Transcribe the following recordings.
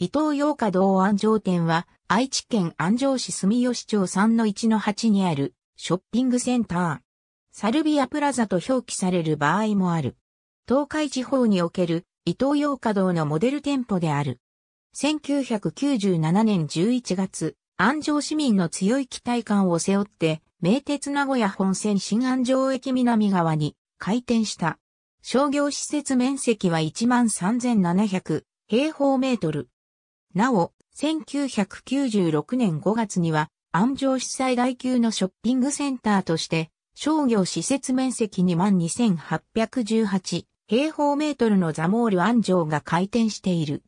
伊東洋華堂安城店は、愛知県安城市住吉町3-1-8にあるショッピングセンター。サルビアプラザと表記される場合もある。東海地方における伊東洋華堂のモデル店舗である。1997年11月、安城市民の強い期待感を背負って、名鉄名古屋本線新安城駅南側に開店した。商業施設面積は13,700平方メートル。なお、1996年5月には、安城市最大級のショッピングセンターとして、商業施設面積22,818平方メートルのザモール安城が開店している。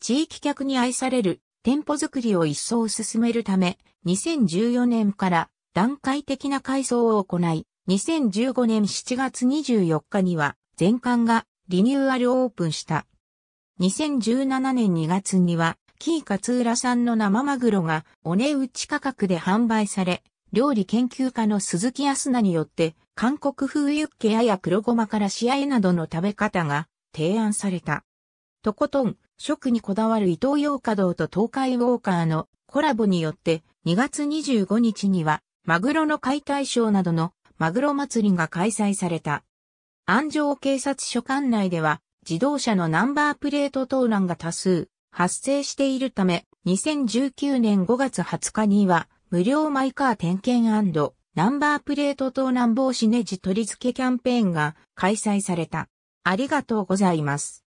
地域客に愛される店舗づくりを一層進めるため、2014年から段階的な改装を行い、2015年7月24日には全館がリニューアルオープンした。2017年2月には、キー勝浦産の生マグロがお値打ち価格で販売され、料理研究家の鈴木康菜によって、韓国風ユッケやや黒ごまから仕合などの食べ方が提案された。とことん、食にこだわる伊東洋華堂と東海ウォーカーのコラボによって、2月25日には、マグロの解体ショーなどのマグロ祭りが開催された。安城警察署管内では、自動車のナンバープレート盗難が多数発生しているため、2019年5月20日には、無料マイカー点検ナンバープレート盗難防止ネジ取り付けキャンペーンが開催された。ありがとうございます。